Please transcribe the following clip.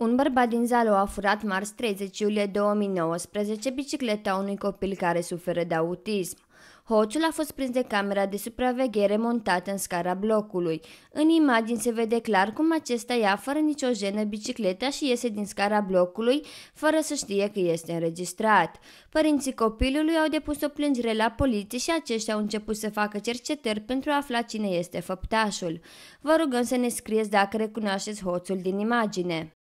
Un bărbat din Zalo a furat marți 30 iulie 2019 bicicleta unui copil care suferă de autism. Hoțul a fost prins de camera de supraveghere montată în scara blocului. În imagini se vede clar cum acesta ia fără nicio jenă bicicleta și iese din scara blocului fără să știe că este înregistrat. Părinții copilului au depus o plângere la poliție și aceștia au început să facă cercetări pentru a afla cine este făptașul. Vă rugăm să ne scrieți dacă recunoașteți hoțul din imagine.